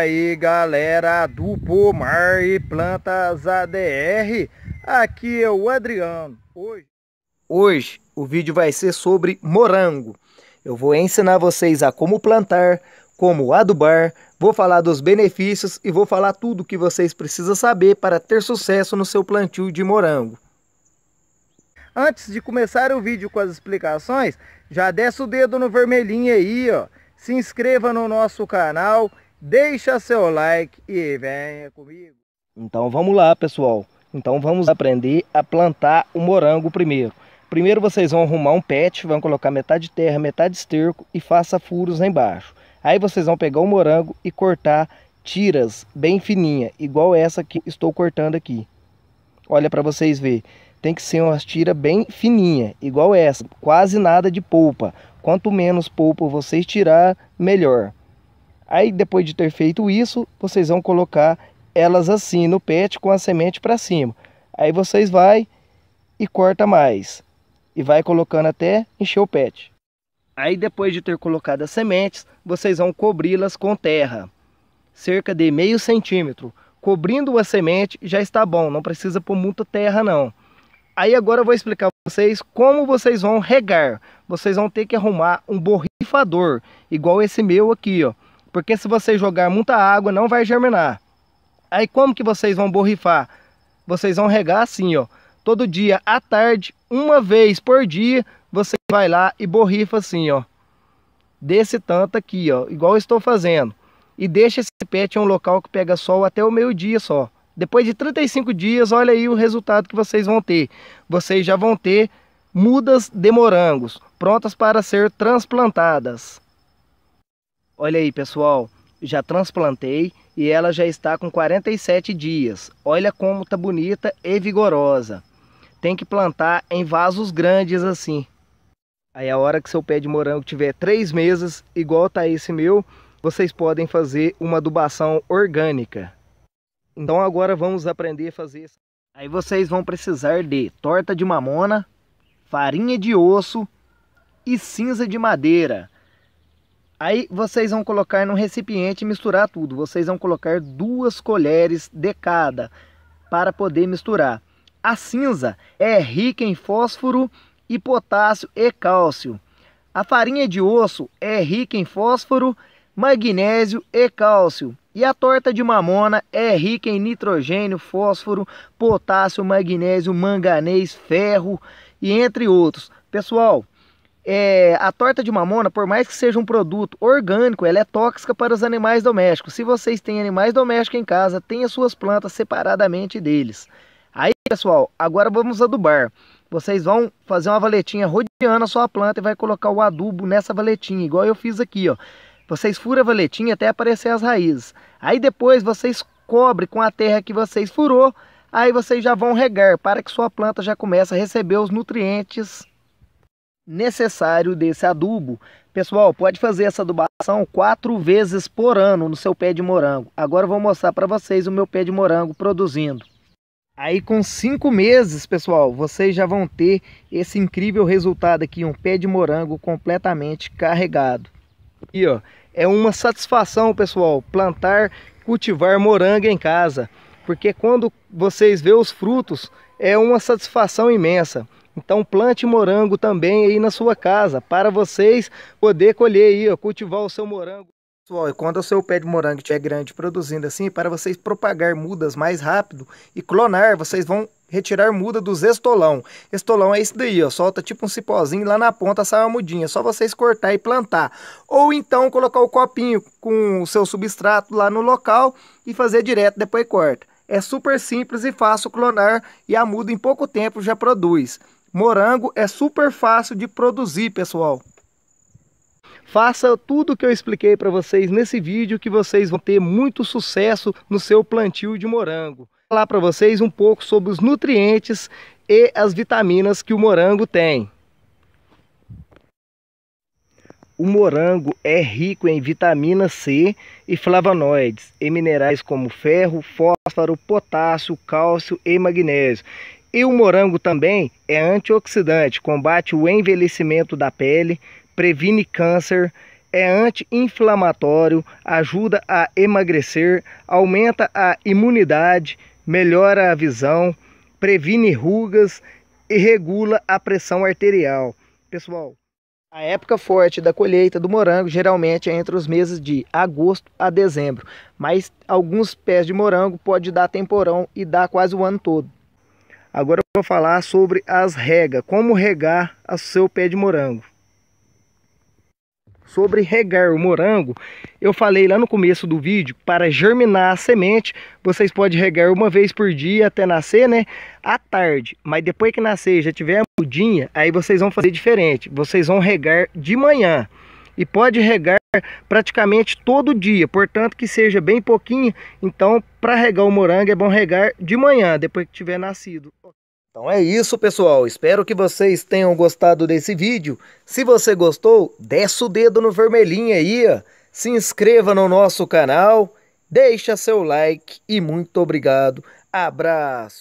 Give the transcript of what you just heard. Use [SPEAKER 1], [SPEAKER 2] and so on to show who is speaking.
[SPEAKER 1] aí galera do Pomar e Plantas ADR, aqui é o Adriano. Hoje... Hoje o vídeo vai ser sobre morango. Eu vou ensinar vocês a como plantar, como adubar, vou falar dos benefícios e vou falar tudo que vocês precisam saber para ter sucesso no seu plantio de morango. Antes de começar o vídeo com as explicações, já desce o dedo no vermelhinho aí, ó. Se inscreva no nosso canal, deixa seu like e venha comigo. Então vamos lá, pessoal. Então vamos aprender a plantar o morango primeiro. Primeiro vocês vão arrumar um pet, vão colocar metade de terra, metade de esterco e faça furos embaixo. Aí vocês vão pegar o morango e cortar tiras bem fininha, igual essa que estou cortando aqui. Olha para vocês ver. Tem que ser uma tira bem fininha, igual essa, quase nada de polpa. Quanto menos polpa vocês tirar, melhor. Aí depois de ter feito isso, vocês vão colocar elas assim no pet com a semente para cima. Aí vocês vai e corta mais e vai colocando até encher o pet. Aí depois de ter colocado as sementes, vocês vão cobri-las com terra, cerca de meio centímetro. Cobrindo a semente já está bom, não precisa pôr muita terra não. Aí agora eu vou explicar para vocês como vocês vão regar. Vocês vão ter que arrumar um borrifador, igual esse meu aqui, ó. Porque se você jogar muita água, não vai germinar. Aí como que vocês vão borrifar? Vocês vão regar assim, ó. Todo dia à tarde, uma vez por dia, você vai lá e borrifa assim, ó. Desse tanto aqui, ó, igual estou fazendo. E deixa esse pet em um local que pega sol até o meio-dia só. Depois de 35 dias, olha aí o resultado que vocês vão ter. Vocês já vão ter mudas de morangos prontas para ser transplantadas. Olha aí, pessoal, já transplantei e ela já está com 47 dias. Olha como tá bonita e vigorosa. Tem que plantar em vasos grandes assim. Aí a hora que seu pé de morango tiver três meses, igual tá esse meu, vocês podem fazer uma adubação orgânica. Então agora vamos aprender a fazer isso. Aí vocês vão precisar de torta de mamona, farinha de osso e cinza de madeira. Aí vocês vão colocar num recipiente e misturar tudo. Vocês vão colocar duas colheres de cada para poder misturar. A cinza é rica em fósforo e potássio e cálcio. A farinha de osso é rica em fósforo, magnésio e cálcio. E a torta de mamona é rica em nitrogênio, fósforo, potássio, magnésio, manganês, ferro e entre outros. Pessoal, é, a torta de mamona, por mais que seja um produto orgânico, ela é tóxica para os animais domésticos. Se vocês têm animais domésticos em casa, tenha suas plantas separadamente deles. Aí, pessoal, agora vamos adubar. Vocês vão fazer uma valetinha rodeando a sua planta e vai colocar o adubo nessa valetinha, igual eu fiz aqui, ó. Vocês furam a valetinha até aparecer as raízes. Aí depois vocês cobrem com a terra que vocês furou, aí vocês já vão regar para que sua planta já comece a receber os nutrientes necessário desse adubo. Pessoal, pode fazer essa adubação quatro vezes por ano no seu pé de morango. Agora eu vou mostrar para vocês o meu pé de morango produzindo. Aí com cinco meses, pessoal, vocês já vão ter esse incrível resultado aqui, um pé de morango completamente carregado. E ó, é uma satisfação, pessoal, plantar, cultivar morango em casa, porque quando vocês vê os frutos, é uma satisfação imensa. Então plante morango também aí na sua casa, para vocês poder colher aí, ó, cultivar o seu morango. Pessoal, e quando o seu pé de morango estiver grande produzindo assim, para vocês propagar mudas mais rápido e clonar, vocês vão retirar muda dos estolão. Estolão é esse daí, ó, solta tipo um cipózinho lá na ponta sai uma mudinha, só vocês cortar e plantar. Ou então colocar o copinho com o seu substrato lá no local e fazer direto, depois corta. É super simples e fácil clonar e a muda em pouco tempo já produz. Morango é super fácil de produzir, pessoal. Faça tudo o que eu expliquei para vocês nesse vídeo que vocês vão ter muito sucesso no seu plantio de morango. Vou falar para vocês um pouco sobre os nutrientes e as vitaminas que o morango tem. O morango é rico em vitamina C e flavonoides e minerais como ferro, fósforo, potássio, cálcio e magnésio. E o morango também é antioxidante, combate o envelhecimento da pele, previne câncer, é anti-inflamatório, ajuda a emagrecer, aumenta a imunidade, melhora a visão, previne rugas e regula a pressão arterial. Pessoal, a época forte da colheita do morango geralmente é entre os meses de agosto a dezembro, mas alguns pés de morango pode dar temporão e dar quase o ano todo. Agora eu vou falar sobre as regas, como regar o seu pé de morango. Sobre regar o morango, eu falei lá no começo do vídeo, para germinar a semente, vocês podem regar uma vez por dia até nascer, né? À tarde, mas depois que nascer já tiver a mudinha, aí vocês vão fazer diferente, vocês vão regar de manhã e pode regar praticamente todo dia, portanto que seja bem pouquinho. Então, para regar o morango é bom regar de manhã, depois que tiver nascido. Então é isso, pessoal. Espero que vocês tenham gostado desse vídeo. Se você gostou, desce o dedo no vermelhinho aí, ó. se inscreva no nosso canal, deixa seu like e muito obrigado. Abraço.